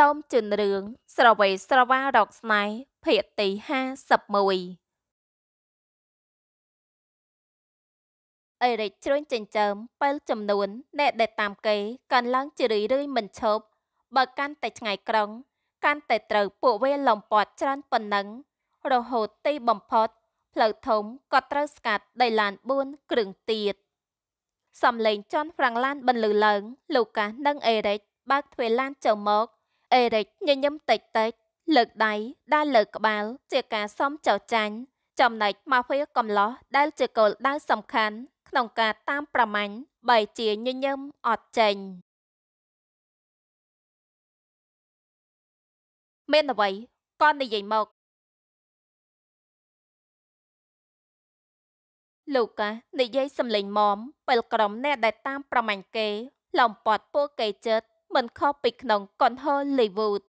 សូមជូនរឿងស្រវេស្រវារកស្នេហ៍ភាគទី51អេរិកជ្រួញចិញ្ចើមពេលចំនួនអ្នកដែលតាមគេកាន់ឡើងជារឿយរឿយមិនឈប់បើកាន់តែថ្ងៃក្រុង កាន់តែត្រូវ ពួកវាលំពាត់ច្រើនប៉ុណ្ណឹងរហូតទីបំផុត ផ្លូវធំក៏ត្រូវស្កាត់ដីឡាន4គ្រឿងទៀតសំឡេងចន់ហ្វ្រាំងឡានបន្លឺឡើងលូកាសនិងអេរិកបើកទ្វារឡានចូលមកអេរិកញញឹមតិចតិចលើកដៃដែលលើកក្បាលជាការសំចោចាញ់ ចំណែកម៉ាហ្វៀកំឡោះដែល ជាគោលដៅសំខាន់ ក្នុងការតាម ប្រម៉ាញ់បីជាញញឹមអត់ចេញមានអ្វីក៏និយាយមកលូកានិយាយសំលេងមមពេលក្រុមអ្នកដែលតាមប្រម៉ាញ់គេ លំពាត់ពួកគេចិត្តមិនខុសពីក្នុងកុនហូលីវូដ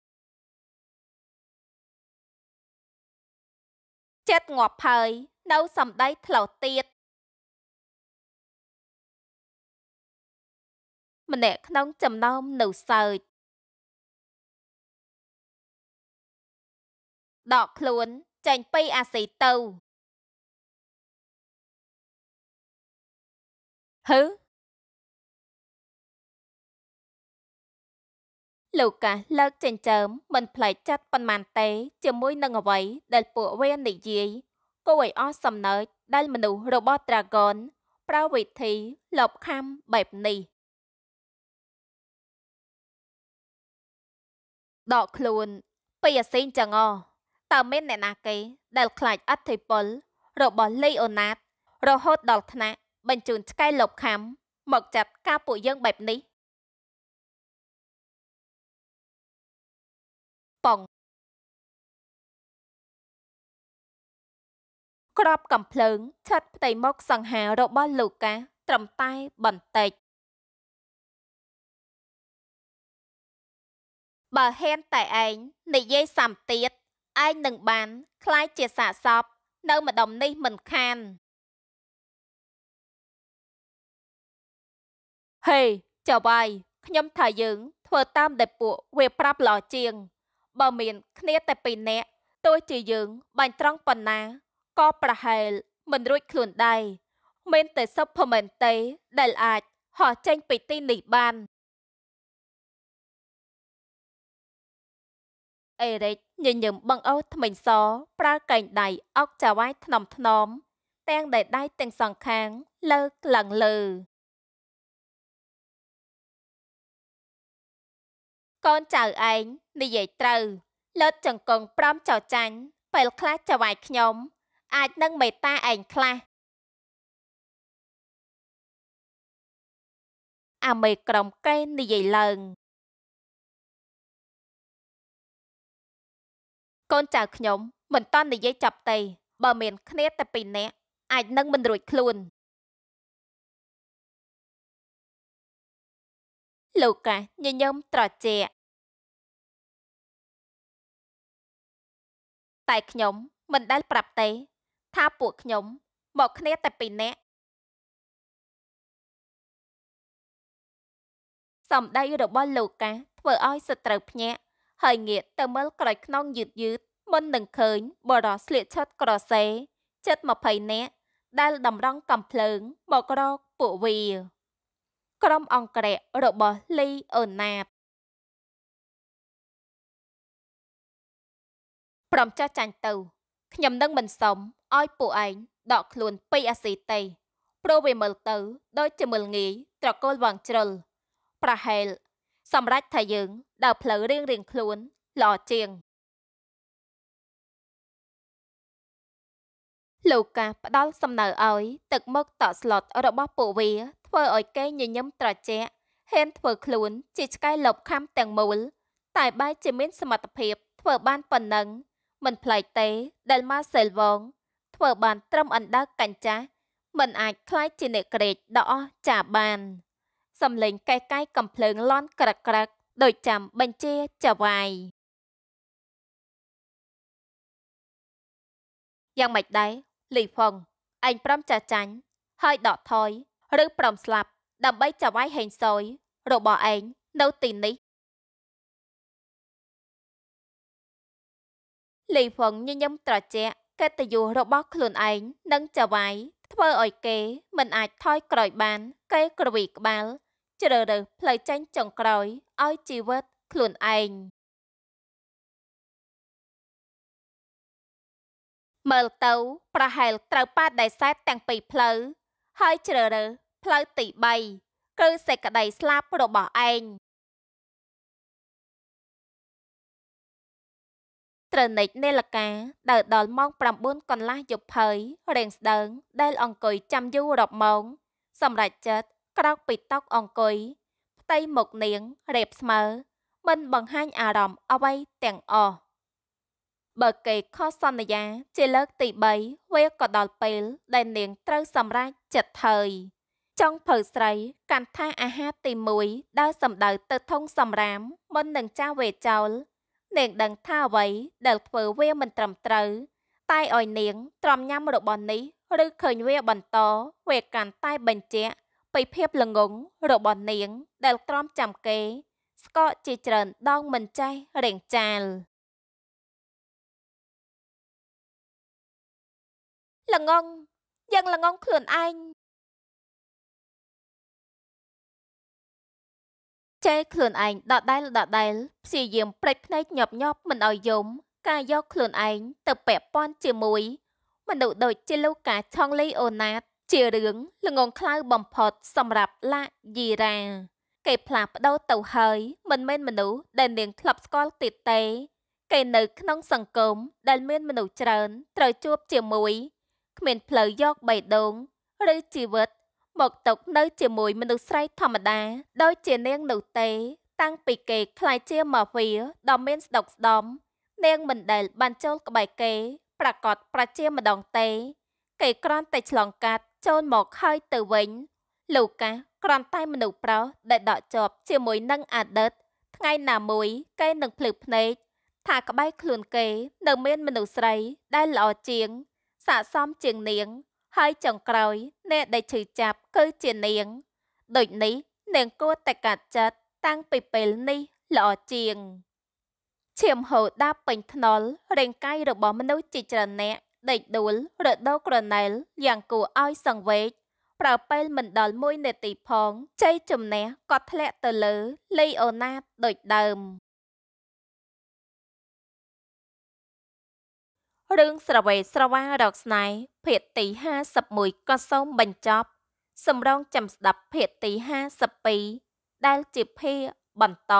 ចិត្តងាប់ហើយនៅសំដីថ្លោទៀតម្នាក់ក្នុង ចំណោមនៅសើចដកខ្លួនចេញពីអាស៊ីទៅហឺលូកាសលើកចិញ្ចើមមិនផ្លែកចិត្តប៉ុន្មានទេ ជាមួយនឹងអ្វីដែល ពួកវានិយាយគួរឲ្យអស់សំណើចដែល មនុស្សរបស់ Dragon ប្រើវិធីលបខំបែបនេះដកខ្លួនពីអសេងចងអតើមានអ្នកណាគេដែល ខ្លាចអធិពលរបស់លីអូណាតរហូតដល់ថ្នាក់បញ្ជូនឆ្កែលបខំមកចាត់ការពួកយើងបែបនេះប៉ុងក្របកំភ្លើង ឆិត ផ្ទៃមុខសង្ហារបស់លូកាត្រឹមតែបន្តិចបើហ៊ានតែឯងនិយាយសាំទៀតឯងនឹងបានคล้ายជាសាកសពនៅម្ដុំនេះមិនខានហេចៅវាយខ្ញុំថាយើង ធ្វើតាម ដែលពួក វាប្រាប់ល្អជាងបើមានគ្នាតែពីរនាក់ទោះជាយើង បាញ់ត្រង់ប៉ុណ្ណា ក៏ប្រហែល មិនរួចខ្លួនដែរមានតែសុភមែនទេ ដែលអាចហោះចេញពីទីនេះបានអេរិចញញឹមបង្អោថ្មិញសប្រើកែងដៃអុកចាវាយថ្នមថ្នមទាំងដែលដៃទាំងសងខាងលើកឡើងលើកូនចៅឯងនិយាយត្រូវលត់ចង្គង់ព្រមចោចាញ់ពេលខ្លះចវាយខ្ញុំ អាចនឹងមេត្តាឯងខ្លះអាមេក្រុមកេនិយាយឡើងកូនចៅខ្ញុំមិនតន់ និយាយចាប់ទេបើមានគ្នាតែពីរនាក់អាចនឹងមិនរួចខ្លួនលោកកាញញឹមត្រជាក់តែខ្ញុំមិនដែល ប្រាប់ទេថាពួកខ្ញុំមកគ្នាតែពីរនាក់សម្ដីរបស់លូកាធ្វើឲ្យសត្រូវភ្ញាក់ហើយងាកទៅមើលក្រោយខ្នងយឺតយឺតមុននឹងឃើញ បរោះស្លៀកឈុតក្រសេជិត20នាក់ដែលតម្រង់កំភ្លើងមករកពួកវា ក្រុមអង្គរៈរបស់លីអូណាតព្រមចោះចាញ់ទៅខ្ញុំនឹងមិនសុំឲ្យ ពួកឯងដកខ្លួនពេកអាស៊ីទេព្រោះវាមើលទៅ ដូចជាមើលងាយត្រកូលវងជ្រុលប្រហែលសម្រាប់ថាយើងដើរផ្លូវរៀងរៀងខ្លួនល្អជាងលោកកាផ្ដាល់សំណើឲ្យ ទឹកមកតក់ slot របស់ពួកវាធ្វើឲ្យគេញញឹមត្រជាក់ហ៊ានធ្វើ ខ្លួន ជាឆ្កែលបខំទាំងមូល តែបែរជាមានសមត្ថភាព ធ្វើបានប៉ុណ្ណឹងមិនប្លែកទេ ដែលម៉ាសែលវងធ្វើបាន ត្រឹមអណ្ដើកកញ្ចាស់មិនអាចខ្លាយជាអ្នកក្រេតដ៏អស្ចារ្យបានសំលេងកេះកាយកំភ្លើងលន់ក្រឹកក្រឹកដោយចាំបញ្ជាចវាយយ៉ាងម៉េចដែរលីផុងឯងព្រមចាចាញ់ហើយដកថយឬព្រមស្លាប់ដើម្បីចវាយហេងសយរបស់ឯងនៅទីនេះលីហ្វឹងញញឹមត្រជាក់កិត្តិយសរបស់ខ្លួនឯងនិងចវាយធ្វើឲ្យគេមិនអាចថយក្រោយបានគេក្រវីក្បាលជ្រើរើសផ្លូវចេញចុងក្រោយឲ្យជីវិតខ្លួនឯងមើលទៅប្រហែលត្រូវប៉ាដៃសែតទាំងពីរផ្លូវហើយជ្រើរើសផ្លូវទី3គឺសេចក្តីស្លាប់របស់ឯងត្រនិចនាឡកាដើរដល់ម៉ោង9កន្លះយប់ភ័យរៀងស្ដើង ដែលអង្គុយចាំយូររាប់ម៉ោងសម្រេចចិត្តក្រោកពីតោកអង្គុយផ្ទៃមុខនាងរៀបស្មើ មិនបង្ហាញអារម្មណ៍អ្វីទាំងអស់បើគេខុសសន្យា ជាលើកទី3វាក៏ដល់ពេលដែលនាងត្រូវសម្រេចចិត្តហើយចុងភៅស្រីកាន់ថាអាហារទី1ដើរសំដៅទៅធុងសំរាមមុននឹងចាស់វេចោលនាងដឹងថាអ្វី ដែលធ្វើវាមិនត្រឹមត្រូវតែឲ្យនាងទ្រាំញ៉ាំរបស់នេះឬឃើញវាបន្តវាកាន់តែបញ្ជាក់ពីភាពល្ងងរបស់នាង ដែលទ្រាំចាំគេ ស្កកជាច្រើនដងមិនចេះរៀងចាលល្ងងយ៉ាងល្ងងខ្លួនឯងចេខ្លួនឯងដដែលដដែលព្យាយាមព្រិចភ្នែកញាប់ញាប់មិនឲ្យយំការយកខ្លួនឯងទៅពាក់ព័ន្ធជាមួយមនុស្សដូចជាលូកាឆងលីអូណាត ជារឿងល្ងងខ្លៅបំផុត សម្រាប់ឡាយីរ៉ាគេផ្លាស់ប្ដូរទៅហើយមិនមែនមនុស្សដែលនាងធ្លាប់ស្គាល់ទៀតទេគេនៅ ក្នុង សង្គមដែលមានមនុស្សច្រើនត្រូវជួបជាមួយគ្មានផ្លូវយកបេះដូងឬជីវិតមកទុកនៅជាមួយមនុស្សស្រីធម្មតាដោយជានាងនោះទេ តាំងពីគេខ្លាយជាមកវាដ៏មានស្ដុកស្ដំនាងមិនដែលបានចូលក្បែរគេ ប្រកាសប្រជាម្ដងទេគេគ្រាន់តែឆ្លងកាត់ចូលមកហើយទៅវិញលូកាសគ្រាន់តែមនុស្សប្រុសដែលដកជាប់ជាមួយនឹងអាដិត ថ្ងៃណាមួយគេនឹងភ្លឺភ្នែកថាក្បែរខ្លួនគេនៅមានមនុស្សស្រីដែលល្អជាងស័ក្តិសមជាងនាងហើយចុងក្រោយអ្នកដែលឈឺចាប់គឺជានាងដូចនេះនាងគួរតែកាត់ចិត្តតាំងពីពេលនេះល្អជាងឈាមហូរដាបពេញថ្នល់រាងកាយរបស់មនុស្សជាច្រើនអ្នកដេកដួលរដូវក្រណែលយ៉ាងគួរឲ្យសង្វេគប្រើពេលមិនដល់1នាទីផងជ័យជំនះក៏ធ្លាក់ទៅលើលីអូណាតដូចដើមរឿងស្រវេស្រវារកស្នេហ៍ភាគទី51ក៏សូមបញ្ចប់សម្រងចាំស្ដាប់ភាគទី52ដែលជាភាគបន្ត